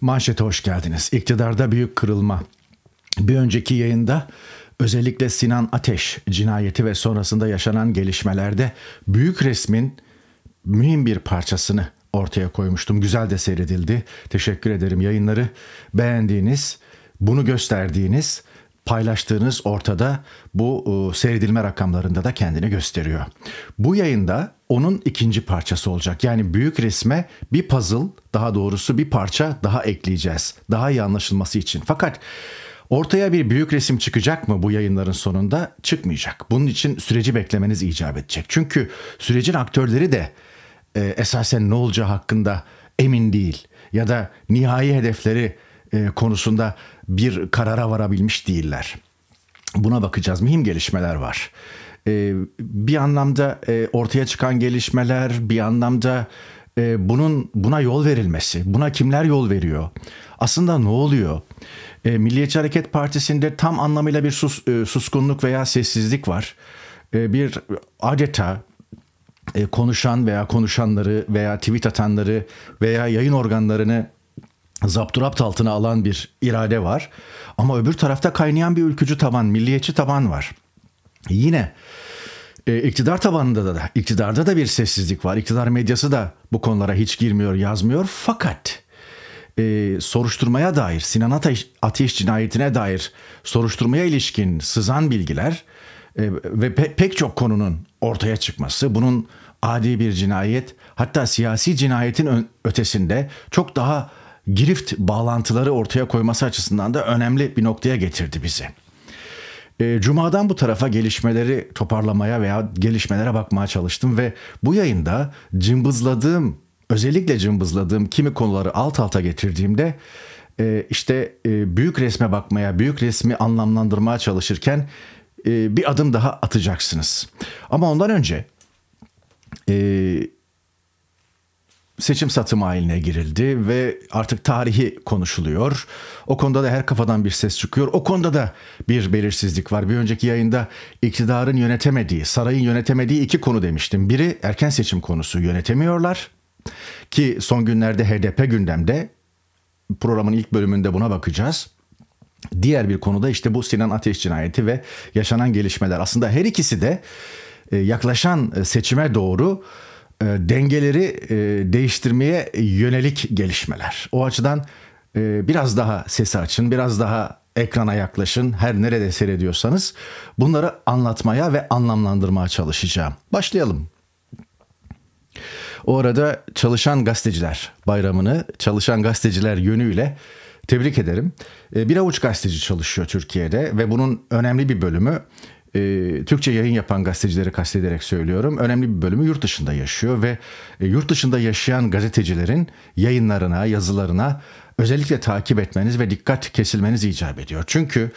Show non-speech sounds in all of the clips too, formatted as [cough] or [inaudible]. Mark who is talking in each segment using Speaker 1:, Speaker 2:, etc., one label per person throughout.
Speaker 1: Manşete hoş geldiniz. İktidarda büyük kırılma. Bir önceki yayında özellikle Sinan Ateş cinayeti ve sonrasında yaşanan gelişmelerde büyük resmin mühim bir parçasını ortaya koymuştum. Güzel de seyredildi. Teşekkür ederim yayınları beğendiğiniz, bunu gösterdiğiniz paylaştığınız ortada bu e, seyredilme rakamlarında da kendini gösteriyor. Bu yayında onun ikinci parçası olacak. Yani büyük resme bir puzzle daha doğrusu bir parça daha ekleyeceğiz. Daha iyi anlaşılması için. Fakat Ortaya bir büyük resim çıkacak mı bu yayınların sonunda? Çıkmayacak. Bunun için süreci beklemeniz icap edecek. Çünkü sürecin aktörleri de e, esasen ne olacağı hakkında emin değil ya da nihai hedefleri e, konusunda bir karara varabilmiş değiller. Buna bakacağız. Mühim gelişmeler var. E, bir anlamda e, ortaya çıkan gelişmeler, bir anlamda e, bunun buna yol verilmesi, buna kimler yol veriyor? Aslında ne oluyor? E, Milliyetçi Hareket Partisi'nde tam anlamıyla bir sus, e, suskunluk veya sessizlik var. E, bir adeta e, konuşan veya konuşanları veya tweet atanları veya yayın organlarını zapturapt altına alan bir irade var. Ama öbür tarafta kaynayan bir ülkücü taban, milliyetçi taban var. Yine e, iktidar tabanında da, iktidarda da bir sessizlik var. İktidar medyası da bu konulara hiç girmiyor, yazmıyor. Fakat e, soruşturmaya dair, Sinan Ateş, Ateş cinayetine dair soruşturmaya ilişkin sızan bilgiler e, ve pe, pek çok konunun ortaya çıkması, bunun adi bir cinayet, hatta siyasi cinayetin ötesinde çok daha girift bağlantıları ortaya koyması açısından da önemli bir noktaya getirdi bizi. Ee, Cuma'dan bu tarafa gelişmeleri toparlamaya veya gelişmelere bakmaya çalıştım ve bu yayında cımbızladığım, özellikle cımbızladığım kimi konuları alt alta getirdiğimde e, işte e, büyük resme bakmaya, büyük resmi anlamlandırmaya çalışırken e, bir adım daha atacaksınız. Ama ondan önce seçim satımı haline girildi ve artık tarihi konuşuluyor. O konuda da her kafadan bir ses çıkıyor. O konuda da bir belirsizlik var. Bir önceki yayında iktidarın yönetemediği, sarayın yönetemediği iki konu demiştim. Biri erken seçim konusu yönetemiyorlar ki son günlerde HDP gündemde programın ilk bölümünde buna bakacağız. Diğer bir konuda işte bu Sinan Ateş cinayeti ve yaşanan gelişmeler. Aslında her ikisi de e, yaklaşan e, seçime doğru e, dengeleri e, değiştirmeye yönelik gelişmeler. O açıdan e, biraz daha sesi açın, biraz daha ekrana yaklaşın her nerede seyrediyorsanız bunları anlatmaya ve anlamlandırmaya çalışacağım. Başlayalım. O arada Çalışan Gazeteciler Bayramı'nı Çalışan Gazeteciler yönüyle tebrik ederim. Bir avuç gazeteci çalışıyor Türkiye'de ve bunun önemli bir bölümü e, Türkçe yayın yapan gazetecileri kastederek söylüyorum. Önemli bir bölümü yurt dışında yaşıyor ve e, yurt dışında yaşayan gazetecilerin yayınlarına, yazılarına özellikle takip etmeniz ve dikkat kesilmeniz icap ediyor. Çünkü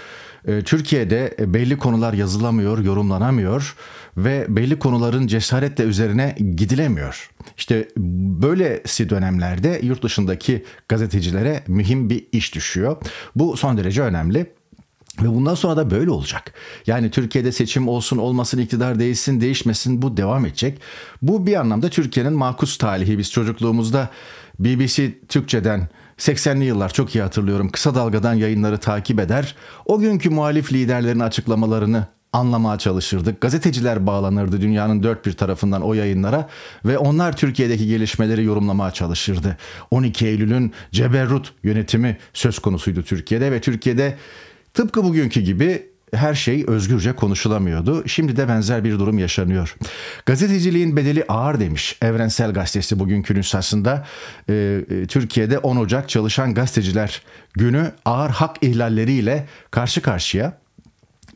Speaker 1: e, Türkiye'de e, belli konular yazılamıyor, yorumlanamıyor ve belli konuların cesaretle üzerine gidilemiyor. İşte böylesi dönemlerde yurt dışındaki gazetecilere mühim bir iş düşüyor. Bu son derece önemli. Ve bundan sonra da böyle olacak. Yani Türkiye'de seçim olsun olmasın iktidar değişsin değişmesin bu devam edecek. Bu bir anlamda Türkiye'nin makus talihi. Biz çocukluğumuzda BBC Türkçe'den 80'li yıllar çok iyi hatırlıyorum kısa dalgadan yayınları takip eder. O günkü muhalif liderlerin açıklamalarını anlamaya çalışırdık. Gazeteciler bağlanırdı dünyanın dört bir tarafından o yayınlara ve onlar Türkiye'deki gelişmeleri yorumlamaya çalışırdı. 12 Eylül'ün ceberrut yönetimi söz konusuydu Türkiye'de ve Türkiye'de Tıpkı bugünkü gibi her şey özgürce konuşulamıyordu. Şimdi de benzer bir durum yaşanıyor. Gazeteciliğin bedeli ağır demiş Evrensel Gazetesi bugünkü nüshasında. Ee, e, Türkiye'de 10 Ocak Çalışan Gazeteciler Günü ağır hak ihlalleriyle karşı karşıya.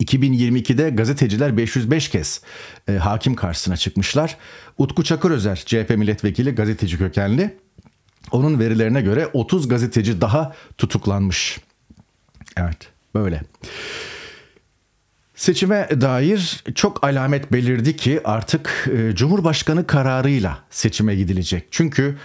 Speaker 1: 2022'de gazeteciler 505 kez e, hakim karşısına çıkmışlar. Utku Çakırözer CHP milletvekili gazeteci kökenli. Onun verilerine göre 30 gazeteci daha tutuklanmış. Evet. Böyle. Seçime dair çok alamet belirdi ki artık e, Cumhurbaşkanı kararıyla seçime gidilecek. Çünkü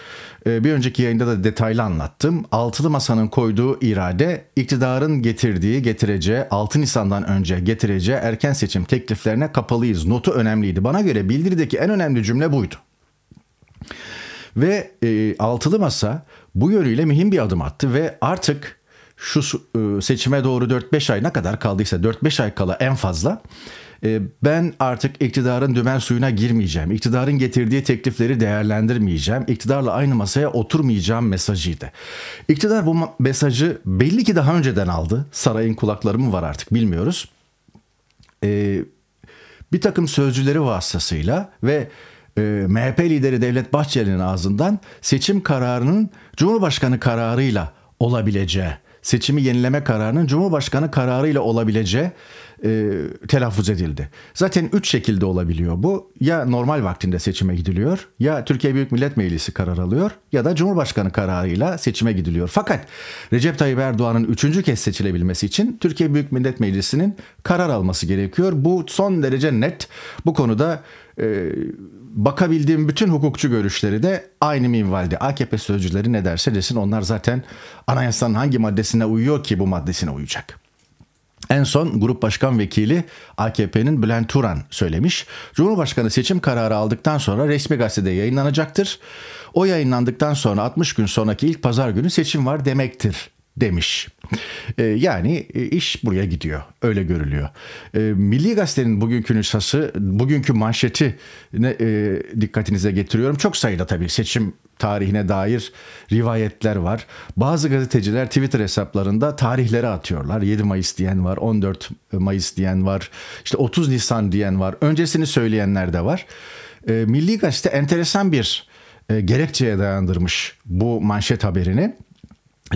Speaker 1: e, bir önceki yayında da detaylı anlattım. Altılı Masa'nın koyduğu irade iktidarın getirdiği, getireceği, 6 Nisan'dan önce getireceği erken seçim tekliflerine kapalıyız. Notu önemliydi. Bana göre bildirideki en önemli cümle buydu. Ve e, Altılı Masa bu yönüyle mühim bir adım attı ve artık şu e, seçime doğru 4-5 ay ne kadar kaldıysa 4-5 ay kala en fazla e, ben artık iktidarın dümen suyuna girmeyeceğim, iktidarın getirdiği teklifleri değerlendirmeyeceğim, iktidarla aynı masaya oturmayacağım mesajıydı. İktidar bu mesajı belli ki daha önceden aldı. Sarayın kulakları mı var artık bilmiyoruz. E, bir takım sözcüleri vasıtasıyla ve e, MHP lideri Devlet Bahçeli'nin ağzından seçim kararının Cumhurbaşkanı kararıyla olabileceği seçimi yenileme kararının Cumhurbaşkanı kararıyla olabileceği e, telaffuz edildi. Zaten üç şekilde olabiliyor bu. Ya normal vaktinde seçime gidiliyor ya Türkiye Büyük Millet Meclisi karar alıyor ya da Cumhurbaşkanı kararıyla seçime gidiliyor. Fakat Recep Tayyip Erdoğan'ın üçüncü kez seçilebilmesi için Türkiye Büyük Millet Meclisi'nin karar alması gerekiyor. Bu son derece net. Bu konuda e, bakabildiğim bütün hukukçu görüşleri de aynı minvalde. AKP sözcüleri ne derse desin onlar zaten anayasanın hangi maddesine uyuyor ki bu maddesine uyacak. En son Grup Başkan Vekili AKP'nin Bülent Turan söylemiş. Cumhurbaşkanı seçim kararı aldıktan sonra resmi gazetede yayınlanacaktır. O yayınlandıktan sonra 60 gün sonraki ilk pazar günü seçim var demektir demiş. E, yani e, iş buraya gidiyor. Öyle görülüyor. E, Milli Gazete'nin bugünkü nüshası, bugünkü manşeti dikkatinize getiriyorum. Çok sayıda tabii seçim tarihine dair rivayetler var. Bazı gazeteciler Twitter hesaplarında tarihleri atıyorlar. 7 Mayıs diyen var, 14 Mayıs diyen var, işte 30 Nisan diyen var. Öncesini söyleyenler de var. Milli Gazete enteresan bir gerekçeye dayandırmış bu manşet haberini.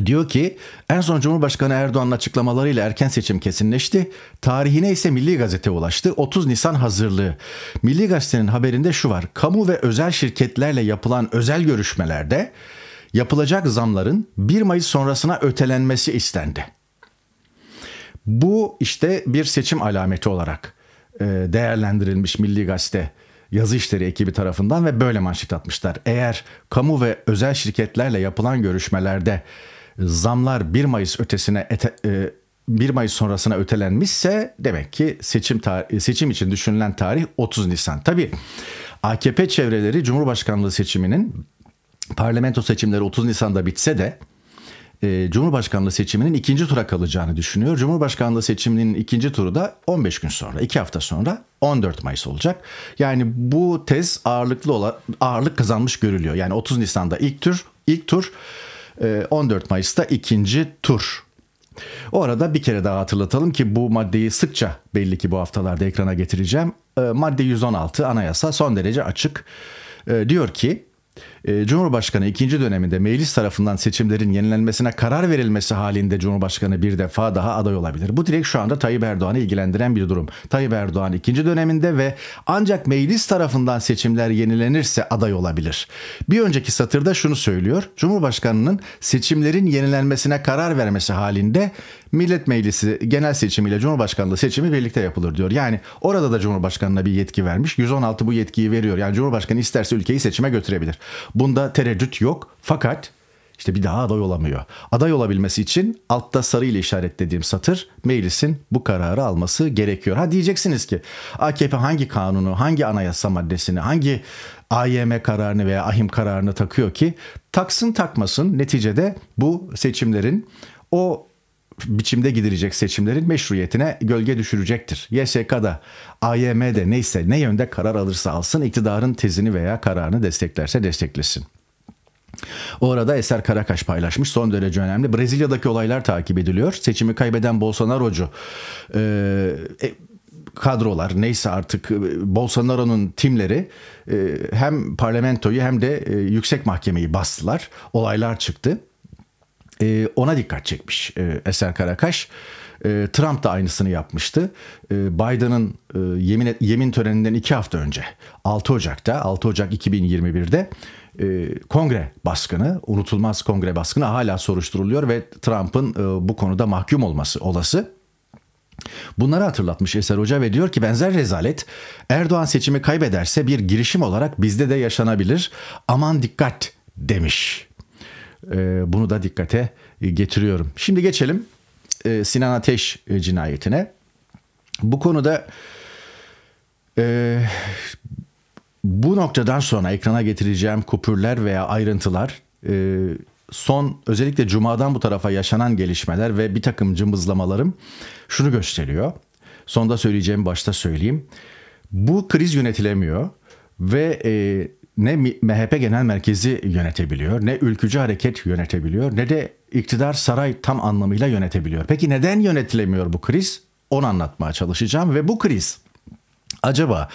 Speaker 1: Diyor ki en son Cumhurbaşkanı Erdoğan'ın açıklamalarıyla erken seçim kesinleşti. Tarihine ise Milli Gazete ulaştı. 30 Nisan hazırlığı. Milli Gazete'nin haberinde şu var. Kamu ve özel şirketlerle yapılan özel görüşmelerde yapılacak zamların 1 Mayıs sonrasına ötelenmesi istendi. Bu işte bir seçim alameti olarak e, değerlendirilmiş Milli Gazete yazı işleri ekibi tarafından ve böyle manşet atmışlar. Eğer kamu ve özel şirketlerle yapılan görüşmelerde zamlar 1 Mayıs ötesine ete, 1 e, Mayıs sonrasına ötelenmişse demek ki seçim tarih, e, seçim için düşünülen tarih 30 Nisan. Tabii AKP çevreleri Cumhurbaşkanlığı seçiminin parlamento seçimleri 30 Nisan'da bitse de e, Cumhurbaşkanlığı seçiminin ikinci tura kalacağını düşünüyor. Cumhurbaşkanlığı seçiminin ikinci turu da 15 gün sonra, 2 hafta sonra 14 Mayıs olacak. Yani bu tez ağırlıklı olan ağırlık kazanmış görülüyor. Yani 30 Nisan'da ilk tur, ilk tur 14 ee, Mayıs'ta ikinci tur. O arada bir kere daha hatırlatalım ki bu maddeyi sıkça belli ki bu haftalarda ekrana getireceğim. Ee, madde 116 anayasa son derece açık. Ee, diyor ki ee, Cumhurbaşkanı ikinci döneminde meclis tarafından seçimlerin yenilenmesine karar verilmesi halinde Cumhurbaşkanı bir defa daha aday olabilir. Bu direkt şu anda Tayyip Erdoğan'ı ilgilendiren bir durum. Tayyip Erdoğan ikinci döneminde ve ancak meclis tarafından seçimler yenilenirse aday olabilir. Bir önceki satırda şunu söylüyor. Cumhurbaşkanının seçimlerin yenilenmesine karar vermesi halinde Millet Meclisi genel seçimiyle Cumhurbaşkanlığı seçimi birlikte yapılır diyor. Yani orada da Cumhurbaşkanına bir yetki vermiş. 116 bu yetkiyi veriyor. Yani Cumhurbaşkanı isterse ülkeyi seçime götürebilir. Bunda tereddüt yok. Fakat işte bir daha aday olamıyor. Aday olabilmesi için altta sarı ile işaretlediğim satır meclisin bu kararı alması gerekiyor. Ha diyeceksiniz ki AKP hangi kanunu, hangi anayasa maddesini, hangi AYM kararını veya ahim kararını takıyor ki taksın takmasın neticede bu seçimlerin o biçimde gidilecek seçimlerin meşruiyetine gölge düşürecektir. YSK'da, AYM'de neyse ne yönde karar alırsa alsın iktidarın tezini veya kararını desteklerse desteklesin. Orada Eser Karakaş paylaşmış son derece önemli. Brezilya'daki olaylar takip ediliyor. Seçimi kaybeden Bolsonaro'cu e, e kadrolar neyse artık e, Bolsonaro'nun timleri e, hem parlamentoyu hem de yüksek mahkemeyi bastılar. Olaylar çıktı. E, ona dikkat çekmiş e, Esen Karakaş. E, Trump da aynısını yapmıştı. E, Biden'ın e, yemin, yemin töreninden iki hafta önce 6 Ocak'ta 6 Ocak 2021'de e, kongre baskını unutulmaz kongre baskını hala soruşturuluyor ve Trump'ın e, bu konuda mahkum olması olası. Bunları hatırlatmış Eser Hoca ve diyor ki benzer rezalet Erdoğan seçimi kaybederse bir girişim olarak bizde de yaşanabilir. Aman dikkat demiş. Ee, bunu da dikkate e, getiriyorum. Şimdi geçelim e, Sinan Ateş e, cinayetine. Bu konuda bu noktadan sonra ekrana getireceğim kupürler veya ayrıntılar son özellikle Cuma'dan bu tarafa yaşanan gelişmeler ve bir takım cımbızlamalarım şunu gösteriyor. Sonda söyleyeceğim başta söyleyeyim. Bu kriz yönetilemiyor ve ne MHP Genel Merkezi yönetebiliyor, ne Ülkücü Hareket yönetebiliyor, ne de iktidar saray tam anlamıyla yönetebiliyor. Peki neden yönetilemiyor bu kriz? Onu anlatmaya çalışacağım ve bu kriz acaba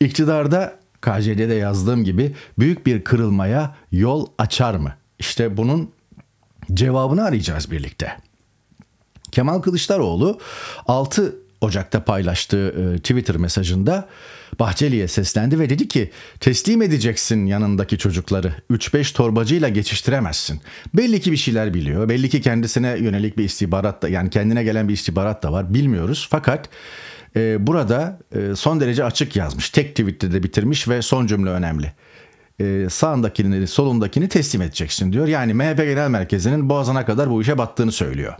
Speaker 1: iktidarda KJD'de yazdığım gibi büyük bir kırılmaya yol açar mı? İşte bunun cevabını arayacağız birlikte. Kemal Kılıçdaroğlu 6 Ocak'ta paylaştığı e, Twitter mesajında Bahçeli'ye seslendi ve dedi ki teslim edeceksin yanındaki çocukları 3-5 torbacıyla geçiştiremezsin. Belli ki bir şeyler biliyor belli ki kendisine yönelik bir istihbarat da yani kendine gelen bir istihbarat da var bilmiyoruz fakat e, burada e, son derece açık yazmış tek tweette de bitirmiş ve son cümle önemli e, sağındakini solundakini teslim edeceksin diyor. Yani MHP Genel Merkezi'nin boğazına kadar bu işe battığını söylüyor.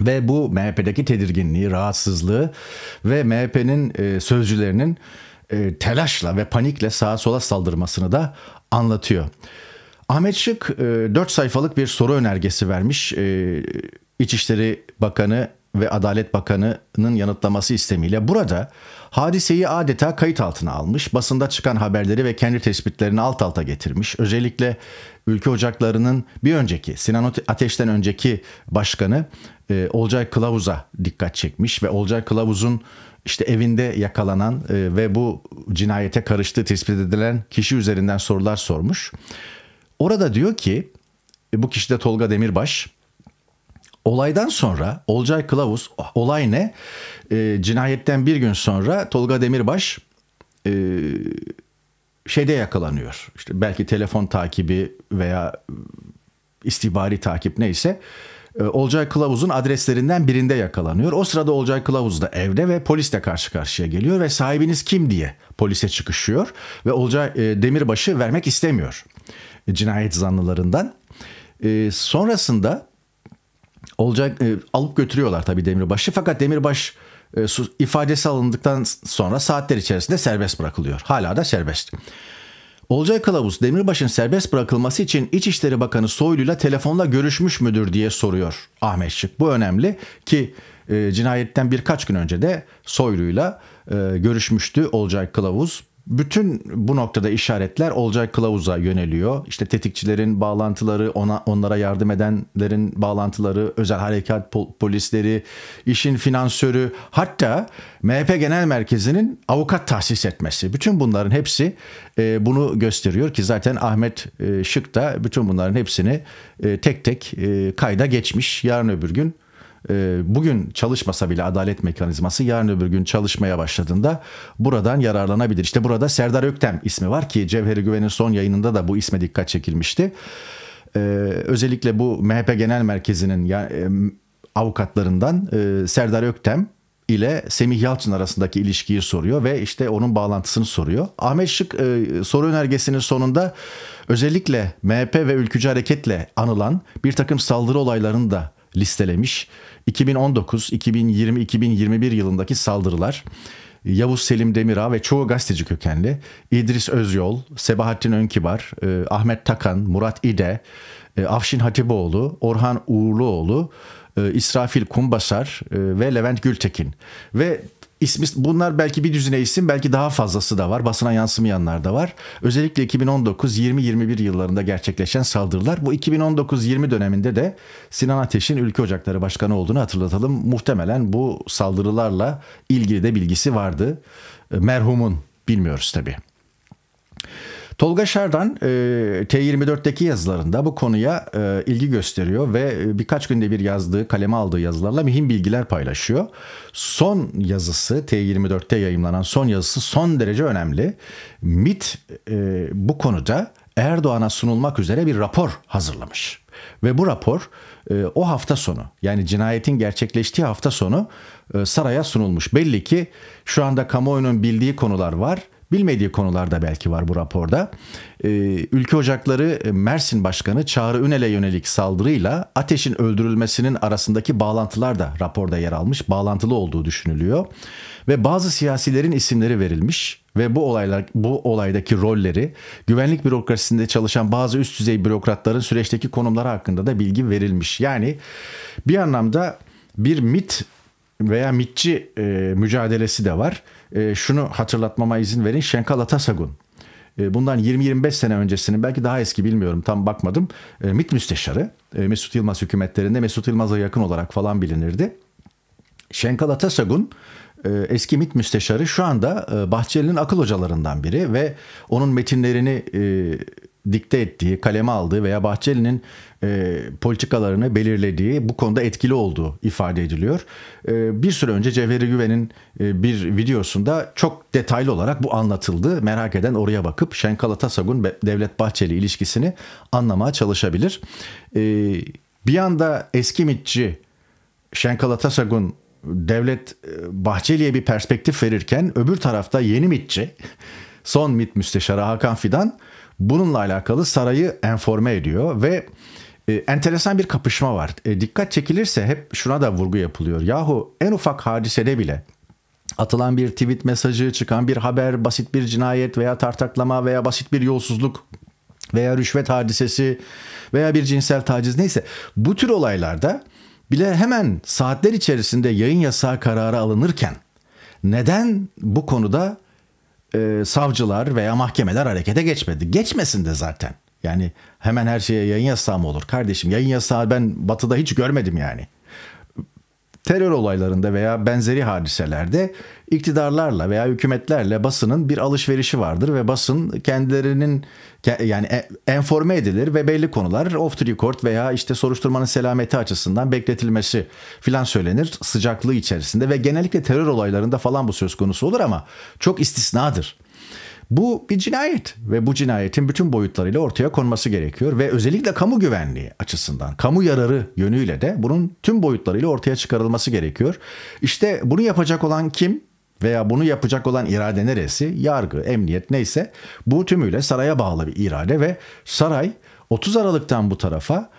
Speaker 1: Ve bu MHP'deki tedirginliği, rahatsızlığı ve MHP'nin e, sözcülerinin e, telaşla ve panikle sağa sola saldırmasını da anlatıyor. Ahmet Şık e, 4 sayfalık bir soru önergesi vermiş. E, İçişleri Bakanı ve Adalet Bakanı'nın yanıtlaması istemiyle burada hadiseyi adeta kayıt altına almış, basında çıkan haberleri ve kendi tespitlerini alt alta getirmiş. Özellikle Ülke Ocakları'nın bir önceki Sinan Ateş'ten önceki başkanı e, Olcay Kılavuz'a dikkat çekmiş ve Olcay Kılavuz'un işte evinde yakalanan e, ve bu cinayete karıştığı tespit edilen kişi üzerinden sorular sormuş. Orada diyor ki e, bu kişi de Tolga Demirbaş Olaydan sonra Olcay Kılavuz olay ne? E, cinayetten bir gün sonra Tolga Demirbaş e, şeyde yakalanıyor. İşte belki telefon takibi veya istihbari takip neyse. E, Olcay Kılavuz'un adreslerinden birinde yakalanıyor. O sırada Olcay Kılavuz da evde ve polisle karşı karşıya geliyor ve sahibiniz kim diye polise çıkışıyor ve Olcay e, Demirbaş'ı vermek istemiyor. Cinayet zanlılarından. E, sonrasında olacak e, alıp götürüyorlar tabii Demirbaş'ı fakat Demirbaş e, ifadesi alındıktan sonra saatler içerisinde serbest bırakılıyor. Hala da serbest. Olcay Kılavuz Demirbaş'ın serbest bırakılması için İçişleri Bakanı Soylu'yla telefonla görüşmüş müdür diye soruyor Ahmet Şık. Bu önemli ki e, cinayetten birkaç gün önce de Soylu'yla e, görüşmüştü Olcay Kılavuz bütün bu noktada işaretler Olcay Kılavuz'a yöneliyor. İşte tetikçilerin bağlantıları, ona onlara yardım edenlerin bağlantıları, özel harekat polisleri, işin finansörü, hatta MHP Genel Merkezi'nin avukat tahsis etmesi. Bütün bunların hepsi e, bunu gösteriyor ki zaten Ahmet e, Şık da bütün bunların hepsini e, tek tek e, kayda geçmiş. Yarın öbür gün ee, bugün çalışmasa bile adalet mekanizması yarın öbür gün çalışmaya başladığında buradan yararlanabilir. İşte burada Serdar Öktem ismi var ki Cevheri Güven'in son yayınında da bu isme dikkat çekilmişti. Ee, özellikle bu MHP Genel Merkezi'nin e, avukatlarından e, Serdar Öktem ile Semih Yalçın arasındaki ilişkiyi soruyor ve işte onun bağlantısını soruyor. Ahmet Şık e, soru önergesinin sonunda özellikle MHP ve ülkücü hareketle anılan bir takım saldırı olaylarını da listelemiş. 2019, 2020, 2021 yılındaki saldırılar Yavuz Selim Demirağ ve çoğu gazeteci kökenli İdris Özyol, Sebahattin Önkibar, e, Ahmet Takan, Murat İde, e, Afşin Hatipoğlu, Orhan Uğurluoğlu, e, İsrafil Kumbasar e, ve Levent Gültekin ve ismi bunlar belki bir düzine isim belki daha fazlası da var. Basına yansımayanlar da var. Özellikle 2019 2021 yıllarında gerçekleşen saldırılar. Bu 2019-20 döneminde de Sinan Ateş'in Ülke Ocakları Başkanı olduğunu hatırlatalım. Muhtemelen bu saldırılarla ilgili de bilgisi vardı. Merhumun bilmiyoruz tabii. Tolga Şardan e, T24'teki yazılarında bu konuya e, ilgi gösteriyor ve e, birkaç günde bir yazdığı, kaleme aldığı yazılarla mühim bilgiler paylaşıyor. Son yazısı T24'te yayımlanan son yazısı son derece önemli. MIT e, bu konuda Erdoğan'a sunulmak üzere bir rapor hazırlamış. Ve bu rapor e, o hafta sonu yani cinayetin gerçekleştiği hafta sonu e, saraya sunulmuş. Belli ki şu anda kamuoyunun bildiği konular var Bilmediği konular da belki var bu raporda. Ee, ülke Ocakları e, Mersin Başkanı Çağrı Ünel'e yönelik saldırıyla ateşin öldürülmesinin arasındaki bağlantılar da raporda yer almış. Bağlantılı olduğu düşünülüyor ve bazı siyasilerin isimleri verilmiş ve bu olaylar bu olaydaki rolleri güvenlik bürokrasisinde çalışan bazı üst düzey bürokratların süreçteki konumları hakkında da bilgi verilmiş. Yani bir anlamda bir mit veya mitçi e, mücadelesi de var e, şunu hatırlatmama izin verin. Şenkal Atasagun ee, bundan 20-25 sene öncesinin belki daha eski bilmiyorum tam bakmadım. Ee, MİT Müsteşarı Mesut Yılmaz hükümetlerinde Mesut Yılmaz'a yakın olarak falan bilinirdi. Şenkal Atasagun e, eski MİT müsteşarı şu anda e, Bahçeli'nin akıl hocalarından biri ve onun metinlerini e, dikte ettiği, kaleme aldığı veya Bahçeli'nin e, politikalarını belirlediği, bu konuda etkili olduğu ifade ediliyor. E, bir süre önce Cevheri Güven'in e, bir videosunda çok detaylı olarak bu anlatıldı. Merak eden oraya bakıp Şenkal Atasagun Devlet Bahçeli ilişkisini anlamaya çalışabilir. E, bir yanda eski mitçi Şenkal Atasagun Devlet e, Bahçeli'ye bir perspektif verirken öbür tarafta yeni mitçi son mit müsteşarı Hakan Fidan bununla alakalı sarayı enforme ediyor ve e, enteresan bir kapışma var. E, dikkat çekilirse hep şuna da vurgu yapılıyor. Yahu en ufak hadisede bile atılan bir tweet mesajı, çıkan bir haber, basit bir cinayet veya tartaklama veya basit bir yolsuzluk veya rüşvet hadisesi veya bir cinsel taciz neyse bu tür olaylarda bile hemen saatler içerisinde yayın yasağı kararı alınırken neden bu konuda e, savcılar veya mahkemeler harekete geçmedi. Geçmesin de zaten. Yani hemen her şeye yayın yasağı mı olur? Kardeşim yayın yasağı ben batıda hiç görmedim yani terör olaylarında veya benzeri hadiselerde iktidarlarla veya hükümetlerle basının bir alışverişi vardır ve basın kendilerinin yani e, enforme edilir ve belli konular off the record veya işte soruşturmanın selameti açısından bekletilmesi filan söylenir sıcaklığı içerisinde ve genellikle terör olaylarında falan bu söz konusu olur ama çok istisnadır. Bu bir cinayet ve bu cinayetin bütün boyutlarıyla ortaya konması gerekiyor ve özellikle kamu güvenliği açısından, kamu yararı yönüyle de bunun tüm boyutlarıyla ortaya çıkarılması gerekiyor. İşte bunu yapacak olan kim? veya bunu yapacak olan irade neresi? Yargı, emniyet neyse bu tümüyle saraya bağlı bir irade ve saray 30 Aralık'tan bu tarafa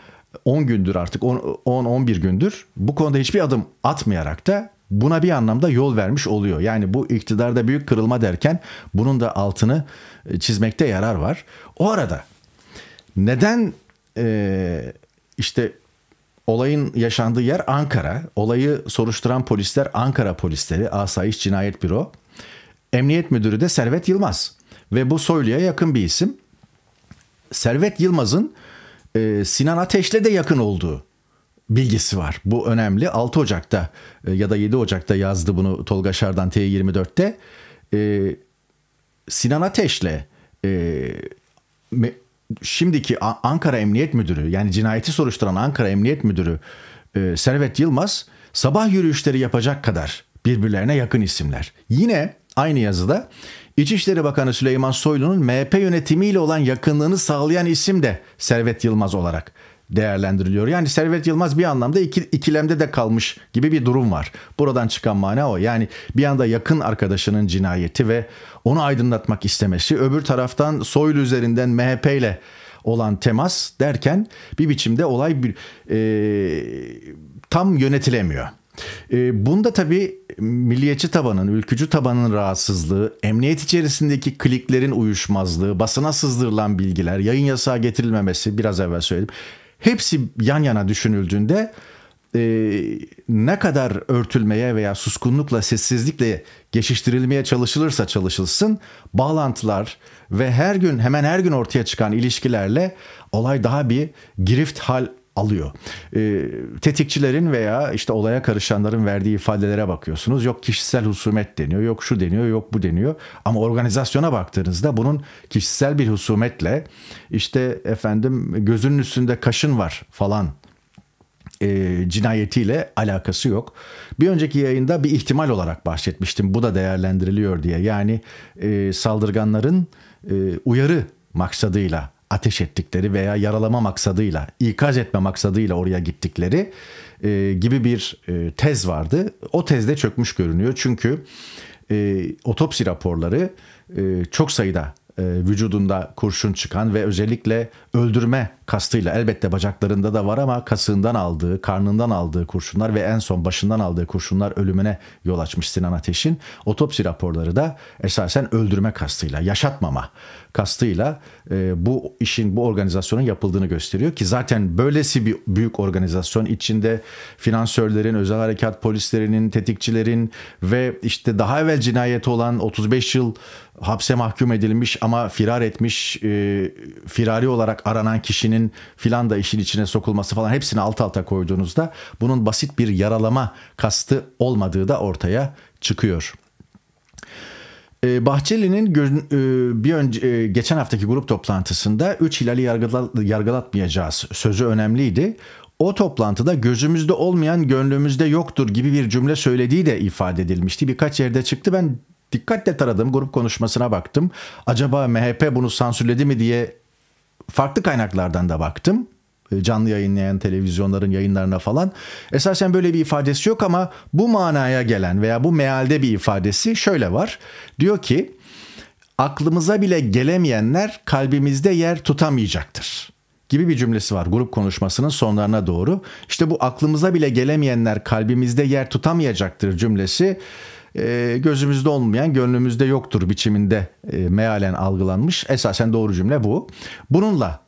Speaker 1: 10 gündür artık 10-11 gündür bu konuda hiçbir adım atmayarak da buna bir anlamda yol vermiş oluyor. Yani bu iktidarda büyük kırılma derken bunun da altını e, çizmekte yarar var. O arada neden e, işte olayın yaşandığı yer Ankara. Olayı soruşturan polisler Ankara polisleri, Asayiş Cinayet Büro. Emniyet Müdürü de Servet Yılmaz ve bu Soylu'ya yakın bir isim. Servet Yılmaz'ın e, Sinan Ateş'le de yakın olduğu bilgisi var. Bu önemli. 6 Ocak'ta e, ya da 7 Ocak'ta yazdı bunu Tolga Şardan T24'te. E, Sinan Ateş'le e, şimdiki Ankara Emniyet Müdürü yani cinayeti soruşturan Ankara Emniyet Müdürü Servet Yılmaz sabah yürüyüşleri yapacak kadar birbirlerine yakın isimler. Yine aynı yazıda İçişleri Bakanı Süleyman Soylu'nun MHP yönetimiyle olan yakınlığını sağlayan isim de Servet Yılmaz olarak değerlendiriliyor. Yani Servet Yılmaz bir anlamda iki, ikilemde de kalmış gibi bir durum var. Buradan çıkan mana o. Yani bir anda yakın arkadaşının cinayeti ve onu aydınlatmak istemesi, öbür taraftan Soylu üzerinden MHP ile olan temas derken bir biçimde olay bir, e, tam yönetilemiyor. E, bunda tabii milliyetçi tabanın, ülkücü tabanın rahatsızlığı, emniyet içerisindeki kliklerin uyuşmazlığı, basına sızdırılan bilgiler, yayın yasağı getirilmemesi biraz evvel söyledim hepsi yan yana düşünüldüğünde e, ne kadar örtülmeye veya suskunlukla sessizlikle geçiştirilmeye çalışılırsa çalışılsın bağlantılar ve her gün hemen her gün ortaya çıkan ilişkilerle olay daha bir girift hal alıyor. E, tetikçilerin veya işte olaya karışanların verdiği ifadelere bakıyorsunuz. Yok kişisel husumet deniyor, yok şu deniyor, yok bu deniyor. Ama organizasyona baktığınızda bunun kişisel bir husumetle işte efendim gözünün üstünde kaşın var falan e, cinayetiyle alakası yok. Bir önceki yayında bir ihtimal olarak bahsetmiştim. Bu da değerlendiriliyor diye. Yani e, saldırganların e, uyarı maksadıyla ateş ettikleri veya yaralama maksadıyla, ikaz etme maksadıyla oraya gittikleri e, gibi bir e, tez vardı. O tez de çökmüş görünüyor çünkü e, otopsi raporları e, çok sayıda e, vücudunda kurşun çıkan ve özellikle öldürme kastıyla elbette bacaklarında da var ama kasığından aldığı, karnından aldığı kurşunlar ve en son başından aldığı kurşunlar ölümüne yol açmış Sinan Ateş'in. Otopsi raporları da esasen öldürme kastıyla, yaşatmama kastıyla e, bu işin, bu organizasyonun yapıldığını gösteriyor ki zaten böylesi bir büyük organizasyon içinde finansörlerin, özel harekat polislerinin, tetikçilerin ve işte daha evvel cinayeti olan 35 yıl hapse mahkum edilmiş ama firar etmiş, e, firari olarak aranan kişinin filan da işin içine sokulması falan hepsini alt alta koyduğunuzda bunun basit bir yaralama kastı olmadığı da ortaya çıkıyor. Ee, Bahçeli'nin e, bir önce, e, geçen haftaki grup toplantısında 3 hilali yargılatmayacağız sözü önemliydi. O toplantıda gözümüzde olmayan gönlümüzde yoktur gibi bir cümle söylediği de ifade edilmişti. Birkaç yerde çıktı ben dikkatle taradım grup konuşmasına baktım. Acaba MHP bunu sansürledi mi diye farklı kaynaklardan da baktım. E, canlı yayınlayan televizyonların yayınlarına falan. Esasen böyle bir ifadesi yok ama bu manaya gelen veya bu mealde bir ifadesi şöyle var. Diyor ki aklımıza bile gelemeyenler kalbimizde yer tutamayacaktır gibi bir cümlesi var grup konuşmasının sonlarına doğru. İşte bu aklımıza bile gelemeyenler kalbimizde yer tutamayacaktır cümlesi ee, gözümüzde olmayan gönlümüzde yoktur biçiminde e, mealen algılanmış. Esasen doğru cümle bu. Bununla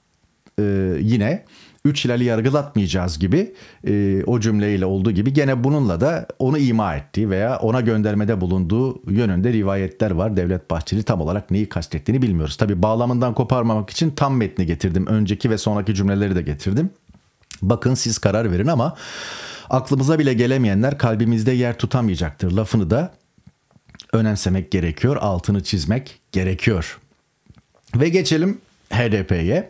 Speaker 1: e, yine üç hilali yargılatmayacağız gibi e, o cümleyle olduğu gibi gene bununla da onu ima ettiği veya ona göndermede bulunduğu yönünde rivayetler var. Devlet Bahçeli tam olarak neyi kastettiğini bilmiyoruz. Tabi bağlamından koparmamak için tam metni getirdim. Önceki ve sonraki cümleleri de getirdim. Bakın siz karar verin ama aklımıza bile gelemeyenler kalbimizde yer tutamayacaktır lafını da önemsemek gerekiyor, altını çizmek gerekiyor. Ve geçelim HDP'ye.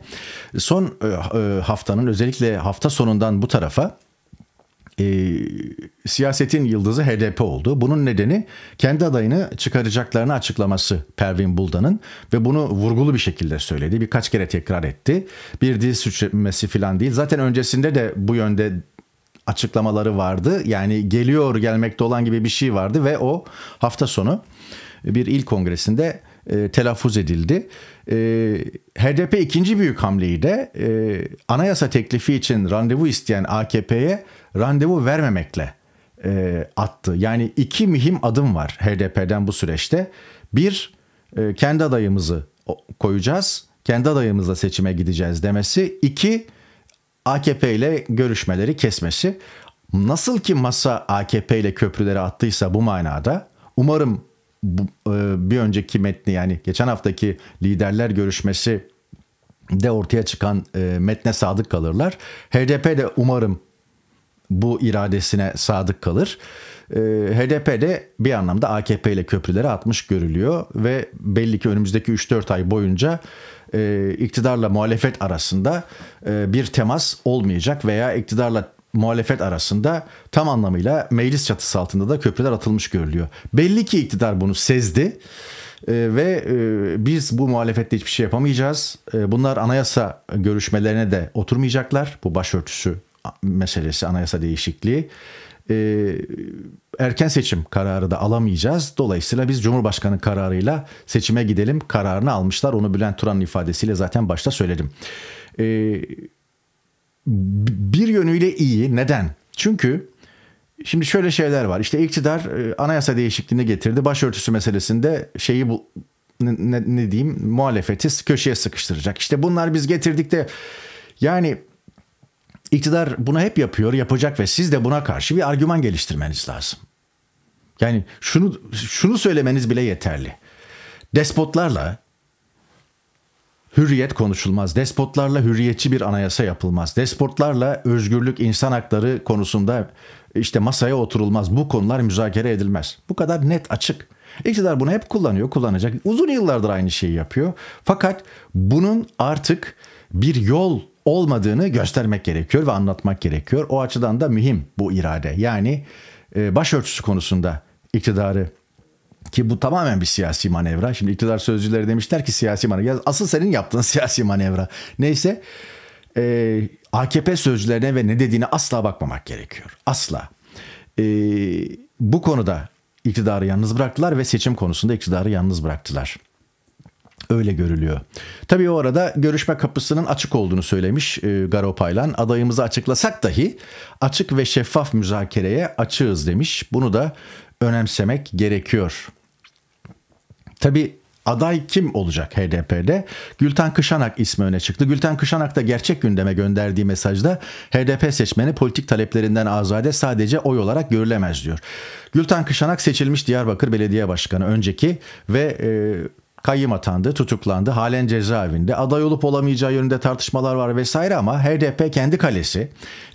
Speaker 1: Son e, e, haftanın özellikle hafta sonundan bu tarafa e, siyasetin yıldızı HDP oldu. Bunun nedeni kendi adayını çıkaracaklarını açıklaması Pervin Buldan'ın ve bunu vurgulu bir şekilde söyledi. Birkaç kere tekrar etti. Bir dil suçlaması falan değil. Zaten öncesinde de bu yönde açıklamaları vardı. Yani geliyor gelmekte olan gibi bir şey vardı ve o hafta sonu bir il kongresinde e, telaffuz edildi. E, HDP ikinci büyük hamleyi de e, anayasa teklifi için randevu isteyen AKP'ye randevu vermemekle e, attı. Yani iki mühim adım var HDP'den bu süreçte. Bir, e, kendi adayımızı koyacağız, kendi adayımızla seçime gideceğiz demesi. İki, AKP ile görüşmeleri kesmesi. Nasıl ki masa AKP ile köprüleri attıysa bu manada umarım bu, e, bir önceki metni yani geçen haftaki liderler görüşmesi de ortaya çıkan e, metne sadık kalırlar. HDP de umarım bu iradesine sadık kalır. E, HDP de bir anlamda AKP ile köprüleri atmış görülüyor ve belli ki önümüzdeki 3-4 ay boyunca e, iktidarla muhalefet arasında e, bir temas olmayacak veya iktidarla muhalefet arasında tam anlamıyla meclis çatısı altında da köprüler atılmış görülüyor. Belli ki iktidar bunu sezdi e, ve e, biz bu muhalefette hiçbir şey yapamayacağız. E, bunlar anayasa görüşmelerine de oturmayacaklar. Bu başörtüsü meselesi, anayasa değişikliği e, erken seçim kararı da alamayacağız. Dolayısıyla biz Cumhurbaşkanı kararıyla seçime gidelim kararını almışlar. Onu Bülent Turan'ın ifadesiyle zaten başta söyledim. E, bir yönüyle iyi. Neden? Çünkü şimdi şöyle şeyler var. İşte iktidar e, anayasa değişikliğini getirdi. Başörtüsü meselesinde şeyi bu ne, ne diyeyim muhalefeti köşeye sıkıştıracak. İşte bunlar biz getirdik de yani İktidar bunu hep yapıyor, yapacak ve siz de buna karşı bir argüman geliştirmeniz lazım. Yani şunu şunu söylemeniz bile yeterli. Despotlarla hürriyet konuşulmaz. Despotlarla hürriyetçi bir anayasa yapılmaz. Despotlarla özgürlük, insan hakları konusunda işte masaya oturulmaz. Bu konular müzakere edilmez. Bu kadar net, açık. İktidar bunu hep kullanıyor, kullanacak. Uzun yıllardır aynı şeyi yapıyor. Fakat bunun artık bir yol olmadığını göstermek gerekiyor ve anlatmak gerekiyor. O açıdan da mühim bu irade. Yani e, başörtüsü konusunda iktidarı ki bu tamamen bir siyasi manevra. Şimdi iktidar sözcüleri demişler ki siyasi manevra. Asıl senin yaptığın [laughs] siyasi manevra. Neyse e, AKP sözcülerine ve ne dediğine asla bakmamak gerekiyor. Asla. E, bu konuda iktidarı yalnız bıraktılar ve seçim konusunda iktidarı yalnız bıraktılar. Öyle görülüyor. Tabii o arada görüşme kapısının açık olduğunu söylemiş e, Garopaylan. Adayımızı açıklasak dahi açık ve şeffaf müzakereye açığız demiş. Bunu da önemsemek gerekiyor. Tabii aday kim olacak HDP'de? Gülten Kışanak ismi öne çıktı. Gülten Kışanak da gerçek gündeme gönderdiği mesajda HDP seçmeni politik taleplerinden azade sadece oy olarak görülemez diyor. Gülten Kışanak seçilmiş Diyarbakır Belediye Başkanı önceki ve e, kayyım atandı, tutuklandı, halen cezaevinde. Aday olup olamayacağı yönünde tartışmalar var vesaire ama HDP kendi kalesi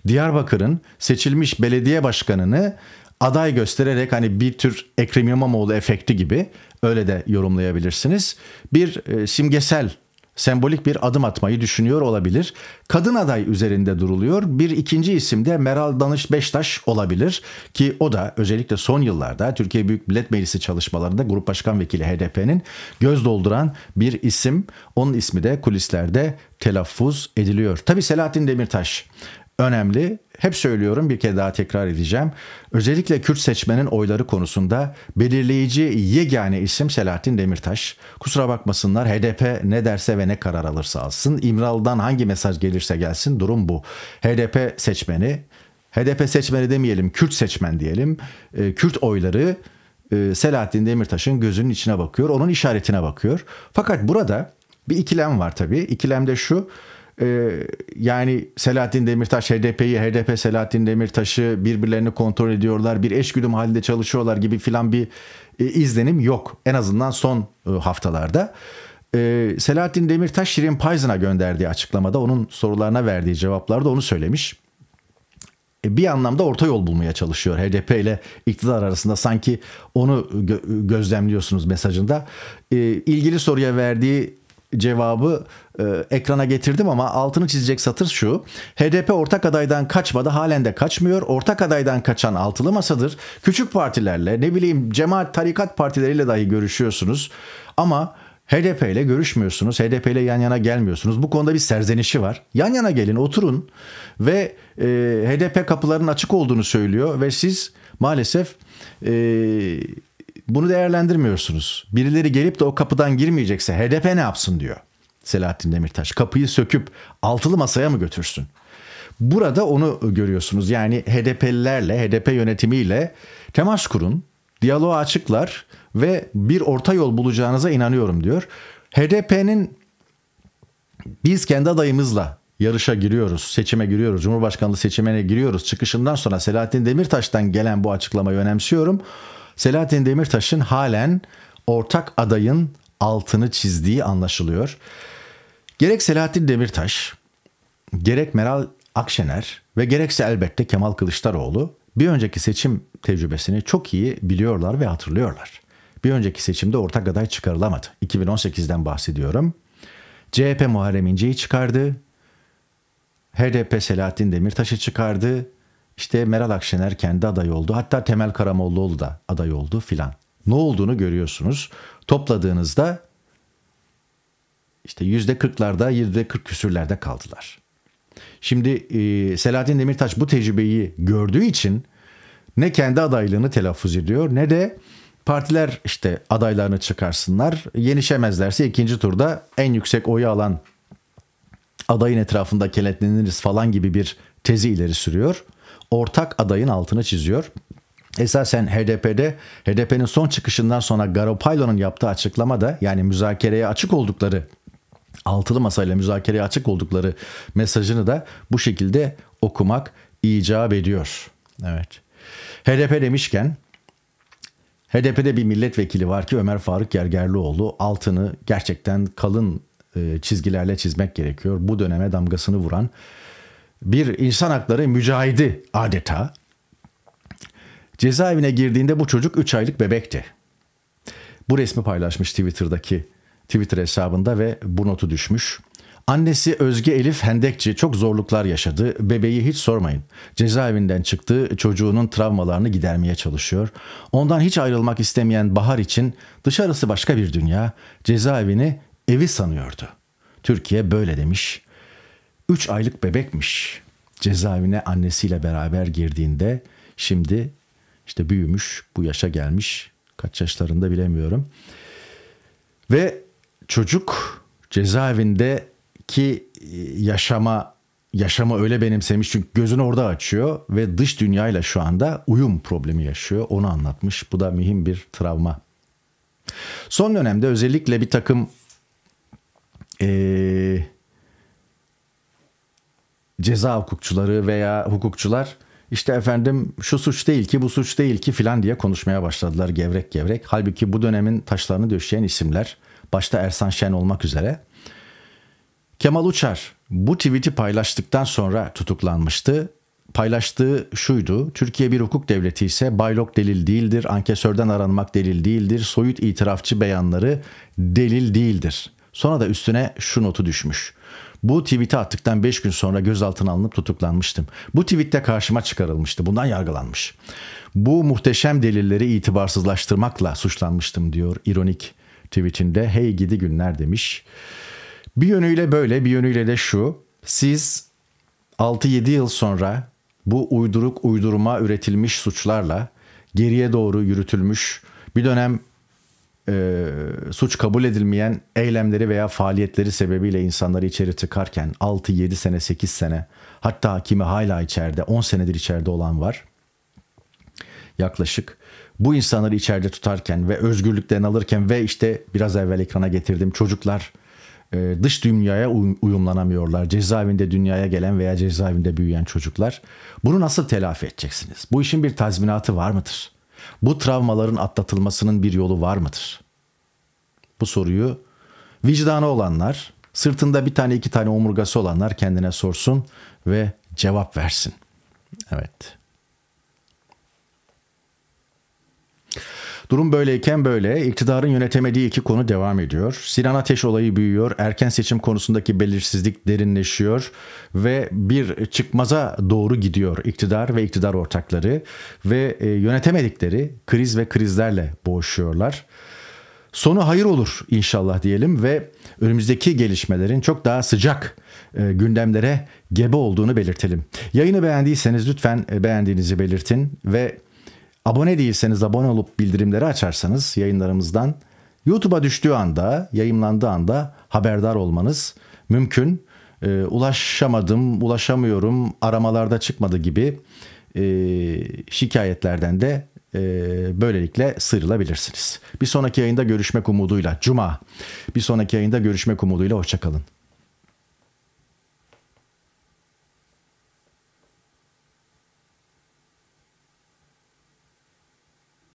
Speaker 1: Diyarbakır'ın seçilmiş belediye başkanını aday göstererek hani bir tür Ekrem İmamoğlu efekti gibi öyle de yorumlayabilirsiniz. Bir e, simgesel sembolik bir adım atmayı düşünüyor olabilir. Kadın aday üzerinde duruluyor. Bir ikinci isim de Meral Danış Beştaş olabilir ki o da özellikle son yıllarda Türkiye Büyük Millet Meclisi çalışmalarında Grup Başkan Vekili HDP'nin göz dolduran bir isim. Onun ismi de kulislerde telaffuz ediliyor. Tabi Selahattin Demirtaş önemli. Hep söylüyorum bir kere daha tekrar edeceğim. Özellikle Kürt seçmenin oyları konusunda belirleyici yegane isim Selahattin Demirtaş. Kusura bakmasınlar HDP ne derse ve ne karar alırsa alsın. İmralı'dan hangi mesaj gelirse gelsin durum bu. HDP seçmeni, HDP seçmeni demeyelim Kürt seçmen diyelim. Ee, Kürt oyları e, Selahattin Demirtaş'ın gözünün içine bakıyor. Onun işaretine bakıyor. Fakat burada bir ikilem var tabii. İkilem de şu. Ee, yani Selahattin Demirtaş HDP'yi, HDP Selahattin Demirtaş'ı birbirlerini kontrol ediyorlar. Bir eşgüdüm halinde çalışıyorlar gibi filan bir e, izlenim yok. En azından son e, haftalarda. Ee, Selahattin Demirtaş Şirin Payzın'a gönderdiği açıklamada onun sorularına verdiği cevaplarda onu söylemiş e, bir anlamda orta yol bulmaya çalışıyor. HDP ile iktidar arasında sanki onu gözlemliyorsunuz mesajında. E, ilgili soruya verdiği cevabı e, ekrana getirdim ama altını çizecek satır şu. HDP ortak adaydan kaçmadı halen de kaçmıyor. Ortak adaydan kaçan altılı masadır. Küçük partilerle ne bileyim cemaat tarikat partileriyle dahi görüşüyorsunuz. Ama HDP ile görüşmüyorsunuz. HDP ile yan yana gelmiyorsunuz. Bu konuda bir serzenişi var. Yan yana gelin oturun ve e, HDP kapılarının açık olduğunu söylüyor ve siz maalesef e, bunu değerlendirmiyorsunuz. Birileri gelip de o kapıdan girmeyecekse HDP ne yapsın diyor Selahattin Demirtaş. Kapıyı söküp altılı masaya mı götürsün? Burada onu görüyorsunuz. Yani HDP'lilerle, HDP yönetimiyle temas kurun, diyaloğa açıklar ve bir orta yol bulacağınıza inanıyorum diyor. HDP'nin biz kendi adayımızla yarışa giriyoruz, seçime giriyoruz, Cumhurbaşkanlığı seçimine giriyoruz çıkışından sonra Selahattin Demirtaş'tan gelen bu açıklamayı önemsiyorum. Selahattin Demirtaş'ın halen ortak adayın altını çizdiği anlaşılıyor. Gerek Selahattin Demirtaş, gerek Meral Akşener ve gerekse elbette Kemal Kılıçdaroğlu bir önceki seçim tecrübesini çok iyi biliyorlar ve hatırlıyorlar. Bir önceki seçimde ortak aday çıkarılamadı. 2018'den bahsediyorum. CHP Muharrem İnce'yi çıkardı. HDP Selahattin Demirtaş'ı çıkardı. İşte Meral Akşener kendi adayı oldu. Hatta Temel Karamollaoğlu da aday oldu filan. Ne olduğunu görüyorsunuz. Topladığınızda işte yüzde kırklarda yüzde kırk küsürlerde kaldılar. Şimdi e, Selahattin Demirtaş bu tecrübeyi gördüğü için ne kendi adaylığını telaffuz ediyor ne de partiler işte adaylarını çıkarsınlar. Yenişemezlerse ikinci turda en yüksek oyu alan adayın etrafında kenetleniriz falan gibi bir tezi ileri sürüyor ortak adayın altını çiziyor. Esasen HDP'de HDP'nin son çıkışından sonra Garopaylo'nun yaptığı açıklama da yani müzakereye açık oldukları altılı masayla müzakereye açık oldukları mesajını da bu şekilde okumak icap ediyor. Evet. HDP demişken HDP'de bir milletvekili var ki Ömer Faruk Gergerlioğlu altını gerçekten kalın e, çizgilerle çizmek gerekiyor. Bu döneme damgasını vuran bir insan hakları mücahidi adeta. Cezaevine girdiğinde bu çocuk 3 aylık bebekti. Bu resmi paylaşmış Twitter'daki Twitter hesabında ve bu notu düşmüş. Annesi Özge Elif Hendekçi çok zorluklar yaşadı. Bebeği hiç sormayın. Cezaevinden çıktı, çocuğunun travmalarını gidermeye çalışıyor. Ondan hiç ayrılmak istemeyen Bahar için dışarısı başka bir dünya. Cezaevini evi sanıyordu. Türkiye böyle demiş. 3 aylık bebekmiş. Cezaevine annesiyle beraber girdiğinde şimdi işte büyümüş, bu yaşa gelmiş. Kaç yaşlarında bilemiyorum. Ve çocuk cezaevindeki e, yaşama yaşama öyle benimsemiş çünkü gözünü orada açıyor ve dış dünyayla şu anda uyum problemi yaşıyor. Onu anlatmış. Bu da mühim bir travma. Son dönemde özellikle bir takım ee, ceza hukukçuları veya hukukçular işte efendim şu suç değil ki bu suç değil ki filan diye konuşmaya başladılar gevrek gevrek. Halbuki bu dönemin taşlarını döşeyen isimler başta Ersan Şen olmak üzere. Kemal Uçar bu tweet'i paylaştıktan sonra tutuklanmıştı. Paylaştığı şuydu. Türkiye bir hukuk devleti ise baylok delil değildir, ankesörden aranmak delil değildir, soyut itirafçı beyanları delil değildir. Sonra da üstüne şu notu düşmüş. Bu tweet'i attıktan 5 gün sonra gözaltına alınıp tutuklanmıştım. Bu tweette karşıma çıkarılmıştı. Bundan yargılanmış. Bu muhteşem delilleri itibarsızlaştırmakla suçlanmıştım diyor ironik tweetinde. Hey gidi günler demiş. Bir yönüyle böyle bir yönüyle de şu. Siz 6-7 yıl sonra bu uyduruk uydurma üretilmiş suçlarla geriye doğru yürütülmüş bir dönem e, suç kabul edilmeyen eylemleri veya faaliyetleri sebebiyle insanları içeri tıkarken 6, 7 sene, 8 sene hatta kimi hala içeride 10 senedir içeride olan var yaklaşık. Bu insanları içeride tutarken ve özgürlüklerini alırken ve işte biraz evvel ekrana getirdim çocuklar e, dış dünyaya uyumlanamıyorlar. Cezaevinde dünyaya gelen veya cezaevinde büyüyen çocuklar. Bunu nasıl telafi edeceksiniz? Bu işin bir tazminatı var mıdır? Bu travmaların atlatılmasının bir yolu var mıdır? Bu soruyu vicdanı olanlar, sırtında bir tane iki tane omurgası olanlar kendine sorsun ve cevap versin. Evet. Durum böyleyken böyle iktidarın yönetemediği iki konu devam ediyor. Sinan Ateş olayı büyüyor, erken seçim konusundaki belirsizlik derinleşiyor ve bir çıkmaza doğru gidiyor iktidar ve iktidar ortakları ve e, yönetemedikleri kriz ve krizlerle boğuşuyorlar. Sonu hayır olur inşallah diyelim ve önümüzdeki gelişmelerin çok daha sıcak e, gündemlere gebe olduğunu belirtelim. Yayını beğendiyseniz lütfen e, beğendiğinizi belirtin ve Abone değilseniz abone olup bildirimleri açarsanız yayınlarımızdan YouTube'a düştüğü anda, yayınlandığı anda haberdar olmanız mümkün. E, ulaşamadım, ulaşamıyorum, aramalarda çıkmadı gibi e, şikayetlerden de e, böylelikle sıyrılabilirsiniz. Bir sonraki yayında görüşmek umuduyla, Cuma. Bir sonraki yayında görüşmek umuduyla, hoşçakalın.